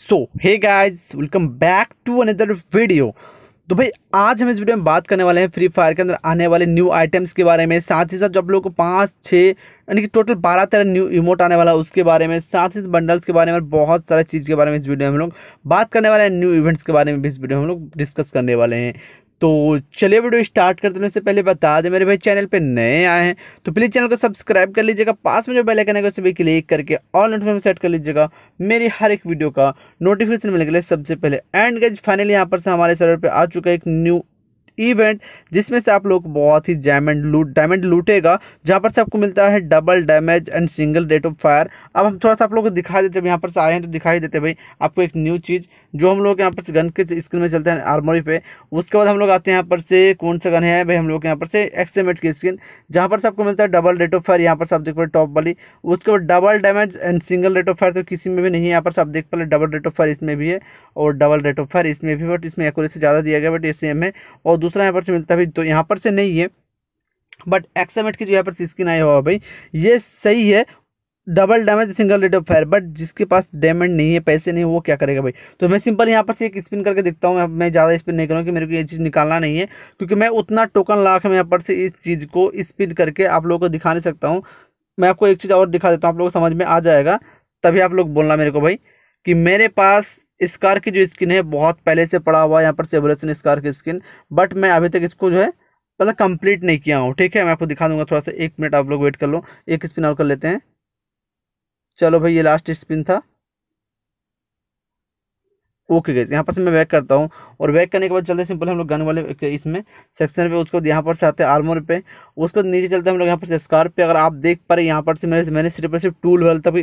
so hey guys welcome back to another video तो भाई आज हम इस वीडियो में बात करने वाले हैं फ्री फायर के अंदर आने वाले न्यू आइटम्स के बारे में साथ ही साथ जब लोगों को पाँच छः यानी कि टोटल बारह तरह न्यू इमोट आने वाला है उसके बारे में साथ ही बंडल्स के बारे में बहुत सारे चीज़ के बारे में इस वीडियो में हम लोग बात करने वाले हैं न्यू इवेंट्स के बारे में भी इस वीडियो में हम लोग डिस्कस करने वाले हैं तो चलिए वीडियो स्टार्ट करते हैं उससे पहले बता दें मेरे भाई चैनल पे नए आए हैं तो प्लीज़ चैनल को सब्सक्राइब कर लीजिएगा पास में जो बेल आइकन है उसे भी क्लिक करके ऑल नोटिफिकेशन सेट कर लीजिएगा मेरी हर एक वीडियो का नोटिफिकेशन मिलने के लिए सबसे पहले एंड गज फाइनली यहाँ पर से हमारे सर्वर पर आ चुका है एक न्यू इवेंट जिसमें से आप लोग बहुत ही डायमंड लूट डायमंड लूटेगा जहाँ पर से आपको मिलता है double damage and single rate of fire अब हम थोड़ा सा आप लोग को दिखा देते हैं यहाँ पर से आए हैं तो दिखाई देते भाई आपको एक न्यू चीज़ जो हम लोग यहाँ पर गन के स्क्रीन में चलते हैं आर्मोरी पे उसके बाद हम लोग आते हैं यहाँ पर से कौन सा गन है भाई हम लोग यहाँ पर से एक्सएमएट की स्क्रीन जहाँ पर से आपको मिलता है डबल रेट ऑफ फायर यहाँ पर से आप देख पाए टॉप वाली उसके बाद double damage and single rate of fire तो किसी में भी नहीं यहाँ पर से आप देख पाए डबल रेट ऑफ फायर इसमें भी है और डबल रेट ऑफ फायर इसमें भी बट इसमें एक ज़्यादा दिया गया बट ए है और दूसरा यहाँ पर से मिलता है भाई तो यहाँ पर से नहीं है बट एक्समेट की जो यहाँ पर स्किन आई हुआ भाई ये सही है double damage single rate of fire but जिसके पास डैमेज नहीं है पैसे नहीं वो क्या करेगा भाई तो मैं सिंपल यहाँ पर से एक स्पिन करके देखता हूँ मैं ज़्यादा स्पिन नहीं करूँ कि मेरे को ये चीज़ निकालना नहीं है क्योंकि मैं उतना टोकन ला मैं यहाँ पर से इस चीज़ को स्पिन करके आप लोगों को दिखा नहीं सकता हूँ मैं आपको एक चीज़ और दिखा देता हूँ आप लोग को समझ में आ जाएगा तभी आप लोग बोलना मेरे को भाई कि मेरे पास स्कार की जो स्किन है बहुत पहले से पड़ा हुआ है यहाँ पर इस स्कार की स्किन बट मैं अभी तक इसको जो है मतलब कंप्लीट नहीं किया हूँ ठीक है मैं आपको दिखा दूंगा थोड़ा सा एक मिनट आप लोग वेट कर लो एक स्पिन और कर लेते हैं चलो भाई ये लास्ट स्पिन था ओके गैस यहाँ पर से मैं बैक करता हूँ और बैक करने के बाद चलते सिंपल हम लोग गन वाले इसमें सेक्शन पे उसको यहाँ पर से आते हैं आर्मोर पे उसको नीचे चलते हम लोग यहाँ पर से स्कार्प पे अगर आप देख पा रहे यहाँ पर से मैंने मैंने सिर्फ सिर्फ टू लेवल तक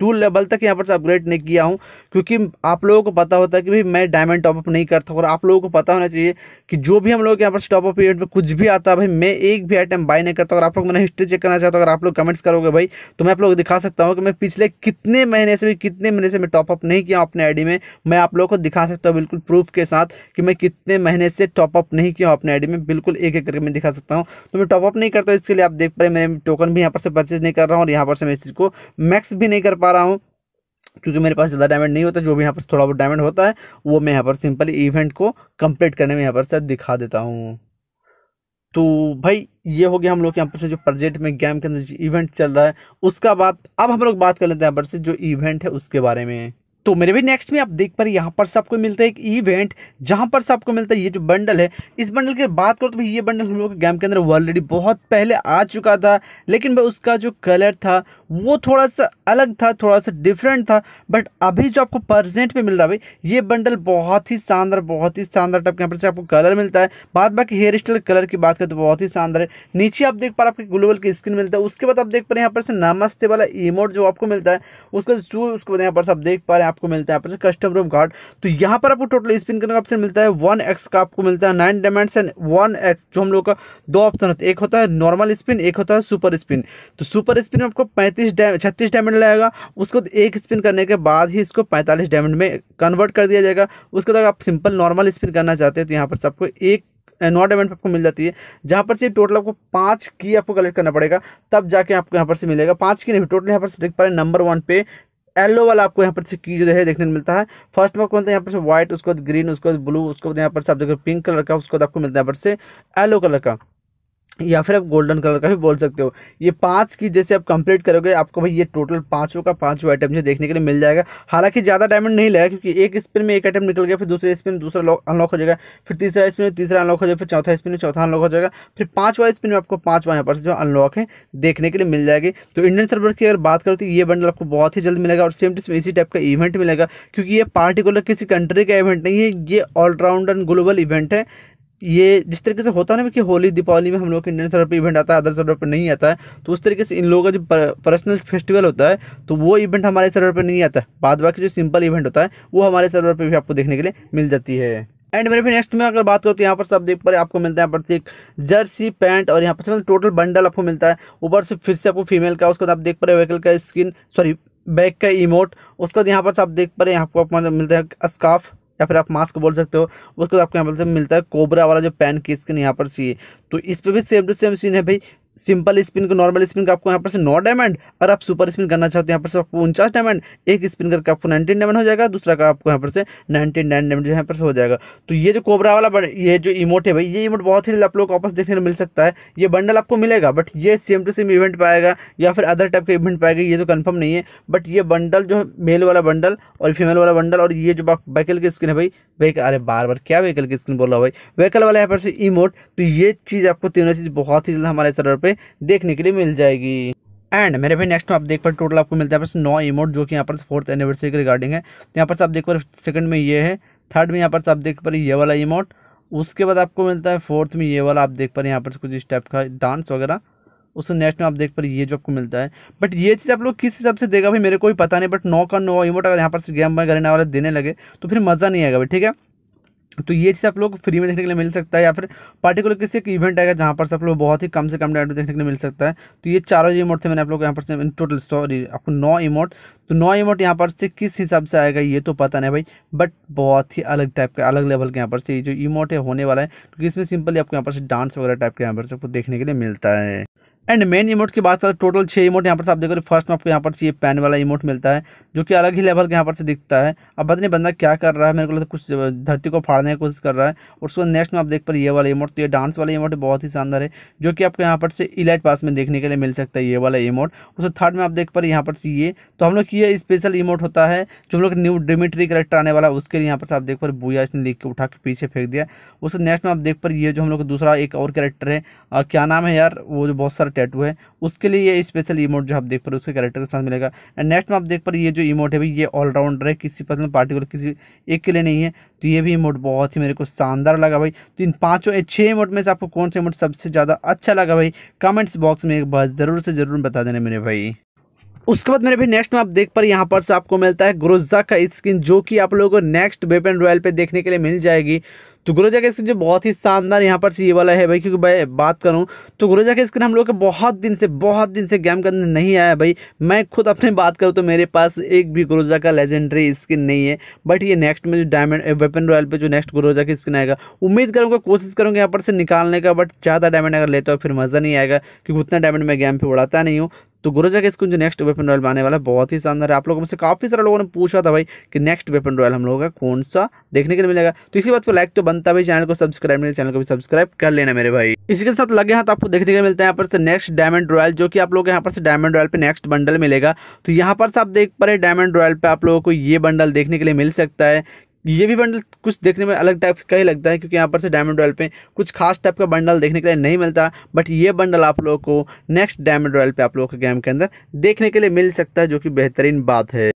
टू लेवल तक यहाँ पर से अपग्रेड नहीं किया हूँ क्योंकि आप लोगों को पता होता है कि भाई मैं डायमंड टॉपअप नहीं करता और आप लोगों को पता होना चाहिए कि जो भी हम लोग यहाँ पर टॉपअप इवेंट में कुछ भी आता है भाई मैं एक भी आइटम बाय नहीं करता अगर आप लोग मैंने हिस्ट्री चेक करना चाहता हूँ अगर आप लोग कमेंट्स करोगे भाई तो मैं आप लोग दिखा सकता हूँ कि मैं पिछले कितने महीने से भी कितने महीने से मैं टॉपअप नहीं किया अपने आई में मैं आप लोग लोगों को दिखा सकता हूँ बिल्कुल प्रूफ के साथ कि मैं कितने महीने से टॉपअप नहीं किया हूँ अपने आईडी में बिल्कुल एक एक करके मैं दिखा सकता हूँ तो मैं टॉपअप नहीं करता इसके लिए आप देख पाए मेरे टोकन भी यहाँ पर से परचेज नहीं कर रहा हूँ और यहाँ पर से मैं इस चीज़ को मैक्स भी नहीं कर पा रहा हूँ क्योंकि मेरे पास ज़्यादा डायमंड नहीं होता जो भी यहाँ पर थोड़ा बहुत डायमंड होता है वो मैं यहाँ पर सिंपल इवेंट को कंप्लीट करने में यहाँ पर से दिखा देता हूँ तो भाई ये हो गया हम लोग यहाँ पर से जो प्रोजेक्ट में गेम के अंदर इवेंट चल रहा है उसका बात अब हम लोग बात कर लेते हैं यहाँ पर से जो इवेंट है उसके बारे में तो मेरे भी नेक्स्ट में आप देख पा रहे यहाँ पर सबको मिलता है एक इवेंट जहाँ पर सबको मिलता है ये जो बंडल है इस बंडल की बात करो तो भाई ये बंडल हम लोग के गेम के अंदर ऑलरेडी बहुत पहले आ चुका था लेकिन भाई उसका जो कलर था वो थोड़ा सा अलग था थोड़ा सा डिफरेंट था बट अभी जो आपको प्रजेंट में मिल रहा है भाई ये बंडल बहुत ही शानदार बहुत ही शानदार टाइप यहाँ पर से आपको कलर मिलता है बाद बाकी हेयर स्टाइल कलर की बात करें तो बहुत ही शानदार है नीचे आप देख पा रहे आपके ग्लोबल की स्क्रीन मिलता है उसके बाद आप देख पा रहे हैं यहाँ पर से नमस्ते वाला इमोट जो आपको मिलता है उसका चूज उसके बाद यहाँ पर आप देख पा रहे हैं आपको मिलता है अपने कस्टम रूम कार्ड तो यहाँ पर आपको टोटल स्पिन करने का ऑप्शन मिलता है वन एक्स का आपको मिलता है nine diamonds and one X जो हम लोग का दो ऑप्शन होता है एक होता है नॉर्मल स्पिन एक होता है सुपर स्पिन तो सुपर स्पिन में आपको पैंतीस छत्तीस डायमंड लगेगा उसको एक स्पिन करने के बाद ही इसको पैंतालीस डायमंड में कन्वर्ट कर दिया जाएगा उसके बाद आप सिंपल नॉर्मल स्पिन करना चाहते हैं तो यहाँ पर सबको एक नौ डायमंड आपको मिल जाती है जहाँ पर से टोटल आपको पाँच की आपको कलेक्ट करना पड़ेगा तब जाके आपको यहाँ पर से मिलेगा पाँच की नहीं टोटल यहाँ पर से देख पा रहे नंबर वन पे येलो वाला आपको यहाँ पर से की जो है देखने को मिलता है फर्स्ट में मिलता है यहाँ पर से व्हाइट उसके बाद ग्रीन उसके बाद ब्लू उसके बाद यहाँ पर से आप देखो पिंक कलर का उसके बाद आपको मिलता है यहाँ पर से येलो कलर का या फिर आप गोल्डन कलर का भी बोल सकते हो ये पांच की जैसे आप कंप्लीट करोगे आपको भाई ये टोटल पांचों का पांचों आइटम जो देखने के लिए मिल जाएगा हालांकि ज़्यादा डायमंड नहीं लगेगा क्योंकि एक स्पिन में एक आइटम निकल गया फिर दूसरे स्पिन में दूसरा लॉक अनलॉक हो जाएगा फिर तीसरा स्पिन में तीसरा अनलॉक हो जाएगा फिर चौथा स्पिन में चौथा अनलॉक हो जाएगा फिर पाँचवा स्पिन में आपको पाँच यहाँ पर जो अनलॉक है देखने के लिए मिल जाएगी तो इंडियन सर्वर की अगर बात करो तो ये बंडल आपको बहुत ही जल्द मिलेगा और सेम टू इसी टाइप का इवेंट मिलेगा क्योंकि ये पार्टिकुलर किसी कंट्री का इवेंट नहीं है ये ऑलराउंड एंड ग्लोबल इवेंट है ये जिस तरीके से होता है ना कि होली दीपावली में हम लोग इंडियन सर्वर पर इवेंट आता है अदर सर्वर पर नहीं आता है तो उस तरीके से इन लोगों का जो पर्सनल फेस्टिवल होता है तो वो इवेंट हमारे सर्वर पर नहीं आता है बाद बाकी जो सिंपल इवेंट होता है वो हमारे सर्वर पर भी आपको देखने के लिए मिल जाती है एंड मेरे फिर नेक्स्ट में अगर बात करो तो यहाँ पर सब देख पर आपको मिलता है यहाँ पर एक जर्सी पैंट और यहाँ पर टोटल मतलब बंडल आपको मिलता है ऊपर से फिर से आपको फीमेल का उसके बाद आप देख पा रहे व्हीकल का स्किन सॉरी बैक का इमोट उसके बाद यहाँ पर आप देख पा रहे हैं आपको मिलता है स्काफ या फिर आप मास्क बोल सकते हो उसके बाद आपको यहाँ पर मिलता है कोबरा वाला जो पैन की स्किन यहाँ पर सी तो इस पर भी सेम टू सेम सीन है भाई सिंपल स्पिन का नॉर्मल स्पिन का आपको यहाँ पर से नौ डायमंड और आप सुपर स्पिन करना चाहते हो यहाँ पर से आपको उनचास डायमंड एक स्पिन करके आपको नाइनटीन डायमंड हो जाएगा दूसरा का आपको यहाँ पर से नाइनटी नाइन डायमंड यहाँ पर से हो जाएगा तो ये जो कोबरा वाला ये जो इमोट है भाई ये इमोट बहुत ही आप लोग को वापस देखने को मिल सकता है ये बंडल आपको मिलेगा बट ये सेम टू सेम इवेंट पाएगा या फिर अदर टाइप का इवेंट पाएगा ये तो कन्फर्म नहीं है बट ये बंडल जो है मेल वाला बंडल और फीमेल वाला बंडल और ये जो व्हीकल की स्किन है भाई व्हीकल अरे बार बार क्या वेकल की स्किन बोल रहा भाई वहीकल वाला यहाँ पर से इमोट तो ये चीज़ आपको तीनों चीज़ बहुत ही जल्द हमारे सर पर पे देखने के लिए मिल जाएगी एंड मेरे भाई नेक्स्ट में तो आप देख पा टोटल आपको मिलता है बस नौ इमोट जो कि यहाँ पर फोर्थ एनिवर्सरी के रिगार्डिंग है तो यहाँ पर आप देख पा सेकंड में ये है थर्ड में यहाँ पर आप देख पा ये वाला इमोट उसके बाद आपको मिलता है फोर्थ में ये वाला आप देख पा रहे यहाँ पर कुछ इस टाइप का डांस वगैरह उससे नेक्स्ट में आप देख पा रहे ये जो आपको मिलता है बट ये चीज़ आप लोग किस हिसाब से देगा भाई मेरे को भी पता नहीं बट नौ का नौ इमोट अगर यहाँ पर गेम वगैरह देने लगे तो फिर मज़ा नहीं आएगा भाई ठीक है तो ये चीज़ आप लोग फ्री में देखने के लिए मिल सकता है या फिर पार्टिकुलर किसी एक इवेंट आएगा जहाँ पर आप लोग बहुत ही कम से कम डाइट देखने के लिए मिल सकता है तो ये चारों जो इमोट थे मैंने आप लोग यहाँ पर से टोटल सॉरी आपको नौ इमोट तो नौ इमोट यहाँ पर से किस हिसाब से आएगा ये तो पता नहीं भाई बट बहुत ही अलग टाइप का अलग लेवल के यहाँ पर से जो इमोट है होने वाला है क्योंकि इसमें सिंपली आपको यहाँ पर से डांस वगैरह टाइप के यहाँ पर से आपको देखने के लिए मिलता है एंड मेन इमोट की बात करें टोटल छः इमोट यहाँ पर आप देख रहे फर्स्ट में आपको यहाँ पर से ये पैन वाला इमोट मिलता है जो कि अलग ही लेवल के यहाँ पर से दिखता है अब बताने नहीं बंदा क्या कर रहा है मेरे को लगता कुछ धरती को फाड़ने की कोशिश कर रहा है और उसको नेक्स्ट में आप देख पर ये वाला इमोट तो ये डांस वाला इमोट बहुत ही शानदार है जो कि आपको यहाँ पर से इलाइट पास में देखने के लिए मिल सकता है ये वाला इमोट उसके थर्ड में आप देख पर यहाँ पर ये तो हम लोग ये स्पेशल इमोट होता है जो हम लोग न्यू डिमिट्री करेक्टर आने वाला उसके लिए यहाँ पर आप देख पर बुआ इसने लिख के उठा के पीछे फेंक दिया उससे नेक्स्ट में आप देख पर ये जो हम लोग दूसरा एक और करेक्टर है क्या नाम है यार वो जो बहुत सारा टैटू है उसके लिए ये स्पेशल इमोट जो आप देख पा रहे हो उसके कैरेक्टर के साथ मिलेगा एंड नेक्स्ट में आप देख पा रहे ये जो इमोट है भाई ये ऑलराउंडर है किसी पर्सन पार्टिकुलर किसी एक के लिए नहीं है तो ये भी इमोट बहुत ही मेरे को शानदार लगा भाई तो इन पाँचों छः इमोट में से आपको कौन सा इमोट सबसे ज़्यादा अच्छा लगा भाई कमेंट्स बॉक्स में एक बार ज़रूर से ज़रूर बता देना मेरे भाई उसके बाद मेरे भी नेक्स्ट में आप देख पर यहाँ पर से आपको मिलता है ग्रोजा का स्किन जो कि आप लोगों को नेक्स्ट वेपन रॉयल पे देखने के लिए मिल जाएगी तो गुरोजा का स्किन जो बहुत ही शानदार यहाँ पर से ये वाला है भाई क्योंकि भाई बात करूँ तो गुरोजा का स्किन हम लोग के बहुत दिन से बहुत दिन से गेम के अंदर नहीं आया भाई मैं खुद अपने बात करूँ तो मेरे पास एक भी गुरोजा का लेजेंडरी स्किन नहीं है बट ये नेक्स्ट में जो डायमंड वेपन रॉयल पर जो नेक्स्ट गुरोजा की स्किन आएगा उम्मीद करूँगा कोशिश करूँगा यहाँ पर से निकालने का बट ज़्यादा डायमंड अगर लेता हो फिर मज़ा नहीं आएगा क्योंकि उतना डायमंड मैं गेम पर उड़ाता नहीं हूँ तो गुरुजा के इसको जो नेक्स्ट वेपन रॉयल आने वाला बहुत ही शानदार है आप लोगों में से काफ़ी सारे लोगों ने पूछा था भाई कि नेक्स्ट वेपन रॉयल हम लोगों का कौन सा देखने के लिए मिलेगा तो इसी बात पर लाइक तो बनता भाई चैनल को सब्सक्राइब मिले चैनल को भी सब्सक्राइब कर लेना मेरे भाई इसी के साथ लगे हाथ आपको देखने के मिलता है यहाँ पर से नेक्स्ट डायमंड रॉयल जो कि आप लोग यहाँ पर से डायमंड रॉयल पर नेक्स्ट बंडल मिलेगा तो यहाँ पर से आप देख पा रहे डायमंड रॉयल पर आप लोगों को ये बंडल देखने के लिए मिल सकता है ये भी बंडल कुछ देखने में अलग टाइप का ही लगता है क्योंकि यहाँ पर से डायमंड रॉयल पे कुछ खास टाइप का बंडल देखने के लिए नहीं मिलता बट ये बंडल आप लोगों को नेक्स्ट डायमंड रॉयल पे आप लोगों के गेम के अंदर देखने के लिए मिल सकता है जो कि बेहतरीन बात है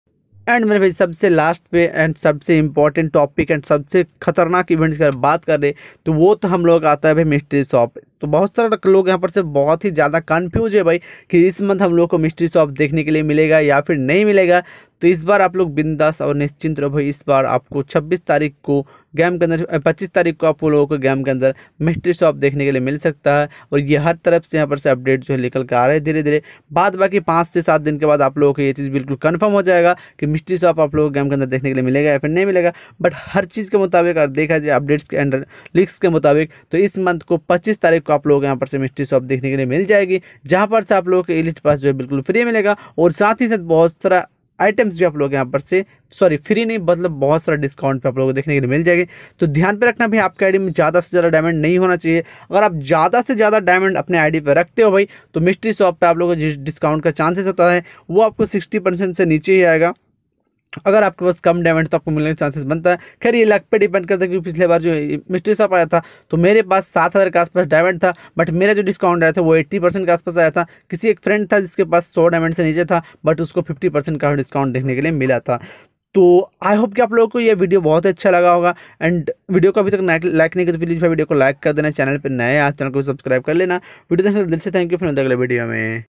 एंड मेरे भाई सबसे लास्ट पे एंड सबसे इंपॉर्टेंट टॉपिक एंड सबसे खतरनाक इवेंट्स की अगर बात रहे तो वो तो हम लोग आता है भाई मिस्ट्री शॉप तो बहुत सारे लोग यहाँ पर से बहुत ही ज़्यादा कन्फ्यूज है भाई कि इस मंथ हम लोग को मिस्ट्री शॉप देखने के लिए मिलेगा या फिर नहीं मिलेगा तो इस बार आप लोग बिंदास और निश्चिंत रहो भाई इस बार आपको 26 तारीख को गेम के अंदर 25 तारीख को आप लोगों को गेम के अंदर मिस्ट्री शॉप देखने के लिए मिल सकता है और ये हर तरफ से यहाँ पर से अपडेट जो है निकल के आ रहे हैं धीरे धीरे बाद बाकी पाँच से सात दिन के बाद आप लोगों को ये चीज़ बिल्कुल कन्फर्म हो जाएगा कि मिस्ट्री शॉप आप लोगों को गेम के अंदर देखने के लिए मिलेगा या फिर नहीं मिलेगा बट हर चीज़ के मुताबिक अगर देखा जाए अपडेट्स के अंडर लिक्स के मुताबिक तो इस मंथ को पच्चीस तारीख आपको आप लोग यहाँ पर से मिस्ट्री शॉप देखने के लिए मिल जाएगी जहाँ पर से आप लोगों के एलिट पास जो है बिल्कुल फ्री मिलेगा और साथ ही साथ बहुत सारा आइटम्स भी आप लोग यहाँ पर से सॉरी फ्री नहीं मतलब बहुत सारा डिस्काउंट पे आप लोगों को देखने के लिए मिल जाएगी तो ध्यान पे रखना भाई आपके आईडी में ज़्यादा से ज़्यादा डायमंड नहीं होना चाहिए अगर आप ज़्यादा से ज़्यादा डायमंड अपने आईडी पे रखते हो भाई तो मिस्ट्री शॉप पे आप लोगों को जिस डिस्काउंट का चांसेस होता है वो आपको सिक्सटी से नीचे ही आएगा अगर आपके पास कम डायमंड तो आपको मिलने के चांसेस बनता है खैर ये लक पे डिपेंड करता है क्योंकि पिछले बार जो मिस्ट्री शॉप आया था तो मेरे पास सात हज़ार के आसपास डायमंड था बट मेरा जो डिस्काउंट आया था वो एट्टी परसेंट के आसपास आया था किसी एक फ्रेंड था जिसके पास सौ डायमंड से नीचे था बट उसको फिफ्टी परसेंट का डिस्काउंट देखने के लिए मिला था तो आई होप कि आप लोगों को ये वीडियो बहुत ही अच्छा लगा होगा एंड वीडियो को अभी तक लाइक नहीं किया तो प्लीज़ भाई वीडियो को लाइक कर देना चैनल पर नए आज चैनल को सब्सक्राइब कर लेना वीडियो देखने दिल से थैंक यू फिर अगले वीडियो में